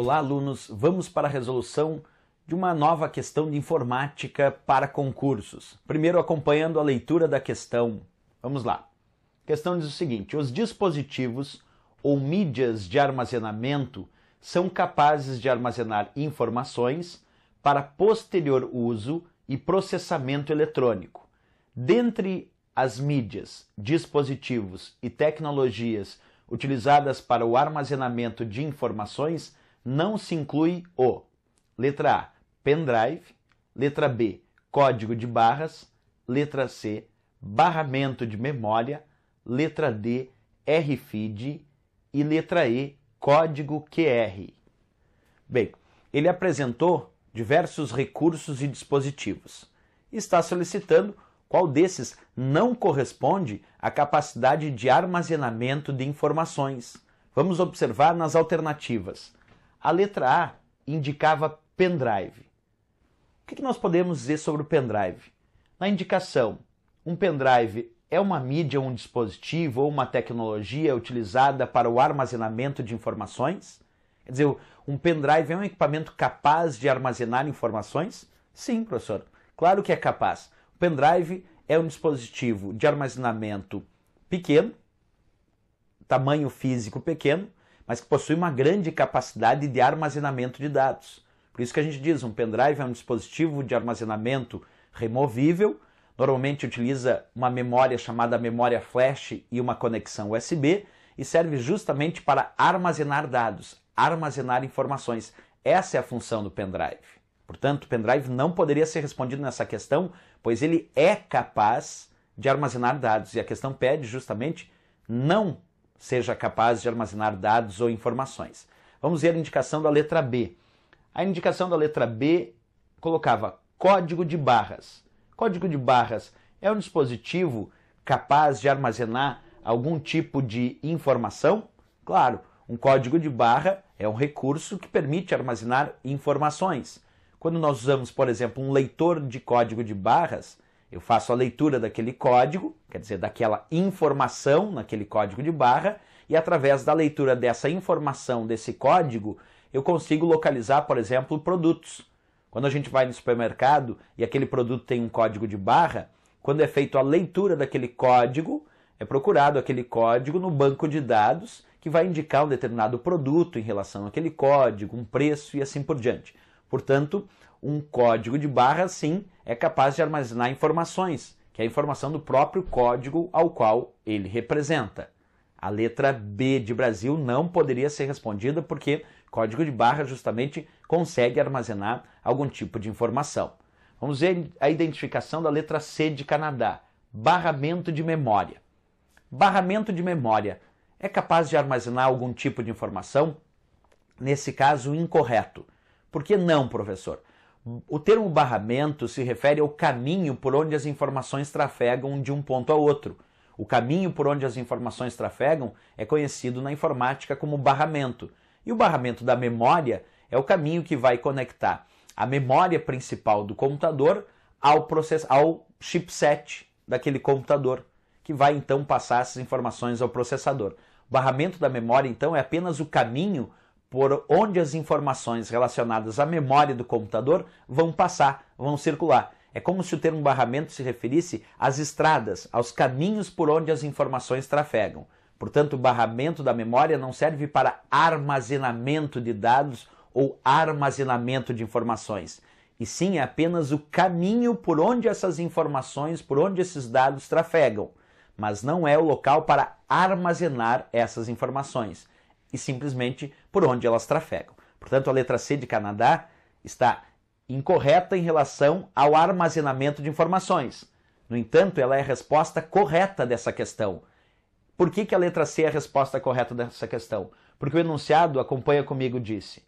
Olá, alunos! Vamos para a resolução de uma nova questão de informática para concursos. Primeiro, acompanhando a leitura da questão. Vamos lá. A questão diz o seguinte: os dispositivos ou mídias de armazenamento são capazes de armazenar informações para posterior uso e processamento eletrônico. Dentre as mídias, dispositivos e tecnologias utilizadas para o armazenamento de informações não se inclui o letra A, pendrive, letra B, código de barras, letra C, barramento de memória, letra D, RFID e letra E, código QR. Bem, ele apresentou diversos recursos e dispositivos. Está solicitando qual desses não corresponde à capacidade de armazenamento de informações. Vamos observar nas alternativas. A letra A indicava pendrive. O que nós podemos dizer sobre o pendrive? Na indicação, um pendrive é uma mídia, um dispositivo ou uma tecnologia utilizada para o armazenamento de informações? Quer dizer, um pendrive é um equipamento capaz de armazenar informações? Sim, professor. Claro que é capaz. O pendrive é um dispositivo de armazenamento pequeno, tamanho físico pequeno, mas que possui uma grande capacidade de armazenamento de dados. Por isso que a gente diz, um pendrive é um dispositivo de armazenamento removível, normalmente utiliza uma memória chamada memória flash e uma conexão USB e serve justamente para armazenar dados, armazenar informações. Essa é a função do pendrive. Portanto, o pendrive não poderia ser respondido nessa questão, pois ele é capaz de armazenar dados e a questão pede justamente não seja capaz de armazenar dados ou informações. Vamos ver a indicação da letra B. A indicação da letra B colocava código de barras. Código de barras é um dispositivo capaz de armazenar algum tipo de informação? Claro, um código de barra é um recurso que permite armazenar informações. Quando nós usamos, por exemplo, um leitor de código de barras, eu faço a leitura daquele código, quer dizer, daquela informação naquele código de barra, e através da leitura dessa informação, desse código, eu consigo localizar, por exemplo, produtos. Quando a gente vai no supermercado e aquele produto tem um código de barra, quando é feita a leitura daquele código, é procurado aquele código no banco de dados que vai indicar um determinado produto em relação àquele código, um preço e assim por diante. Portanto, um código de barra, sim, é capaz de armazenar informações, que é a informação do próprio código ao qual ele representa. A letra B de Brasil não poderia ser respondida porque código de barra justamente consegue armazenar algum tipo de informação. Vamos ver a identificação da letra C de Canadá, barramento de memória. Barramento de memória é capaz de armazenar algum tipo de informação? Nesse caso, incorreto. Por que não, professor? O termo barramento se refere ao caminho por onde as informações trafegam de um ponto a outro. O caminho por onde as informações trafegam é conhecido na informática como barramento. E o barramento da memória é o caminho que vai conectar a memória principal do computador ao, process... ao chipset daquele computador, que vai então passar essas informações ao processador. O barramento da memória, então, é apenas o caminho por onde as informações relacionadas à memória do computador vão passar, vão circular. É como se o termo barramento se referisse às estradas, aos caminhos por onde as informações trafegam. Portanto, o barramento da memória não serve para armazenamento de dados ou armazenamento de informações, e sim é apenas o caminho por onde essas informações, por onde esses dados trafegam, mas não é o local para armazenar essas informações e simplesmente por onde elas trafegam. Portanto, a letra C de Canadá está incorreta em relação ao armazenamento de informações. No entanto, ela é a resposta correta dessa questão. Por que, que a letra C é a resposta correta dessa questão? Porque o enunciado, acompanha comigo, disse: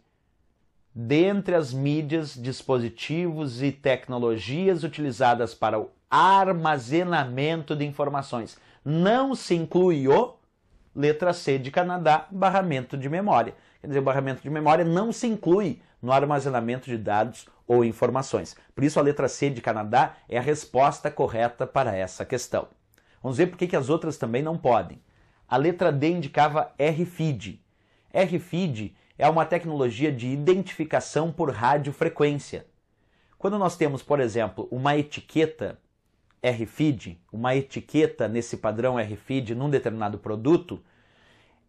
dentre as mídias, dispositivos e tecnologias utilizadas para o armazenamento de informações. Não se inclui o letra C de Canadá, barramento de memória. Quer dizer, o barramento de memória não se inclui no armazenamento de dados ou informações. Por isso, a letra C de Canadá é a resposta correta para essa questão. Vamos ver por que as outras também não podem. A letra D indicava RFID. RFID é uma tecnologia de identificação por radiofrequência. Quando nós temos, por exemplo, uma etiqueta RFID, uma etiqueta nesse padrão RFID num determinado produto,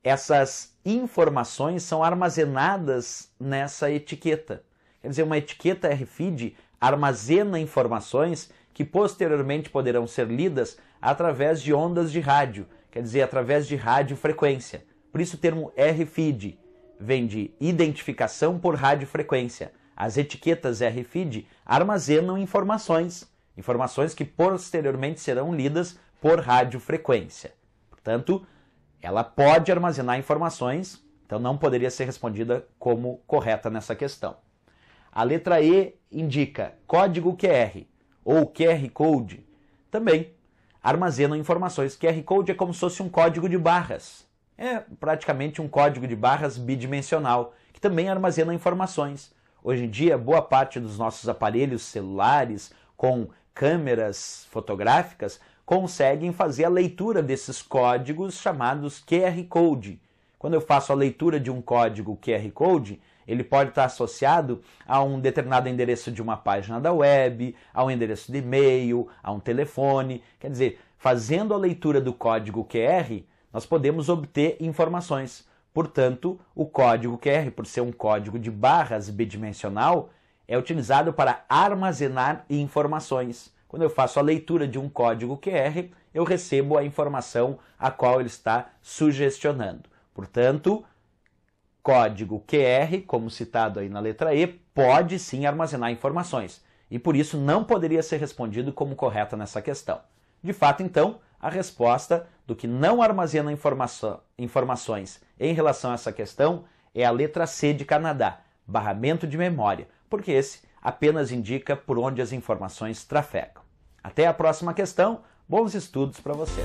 essas informações são armazenadas nessa etiqueta. Quer dizer, uma etiqueta RFID armazena informações que posteriormente poderão ser lidas através de ondas de rádio, quer dizer, através de radiofrequência. Por isso o termo RFID vem de identificação por radiofrequência. As etiquetas RFID armazenam informações Informações que posteriormente serão lidas por radiofrequência. Portanto, ela pode armazenar informações, então não poderia ser respondida como correta nessa questão. A letra E indica código QR ou QR Code também armazenam informações. QR Code é como se fosse um código de barras. É praticamente um código de barras bidimensional, que também armazena informações. Hoje em dia, boa parte dos nossos aparelhos celulares com câmeras fotográficas conseguem fazer a leitura desses códigos chamados QR Code. Quando eu faço a leitura de um código QR Code, ele pode estar associado a um determinado endereço de uma página da web, a um endereço de e-mail, a um telefone. Quer dizer, fazendo a leitura do código QR, nós podemos obter informações. Portanto, o código QR, por ser um código de barras bidimensional, é utilizado para armazenar informações. Quando eu faço a leitura de um código QR, eu recebo a informação a qual ele está sugestionando. Portanto, código QR, como citado aí na letra E, pode sim armazenar informações e por isso não poderia ser respondido como correta nessa questão. De fato, então, a resposta do que não armazena informações em relação a essa questão é a letra C de Canadá, barramento de memória, porque esse apenas indica por onde as informações trafegam. Até a próxima questão, bons estudos para você!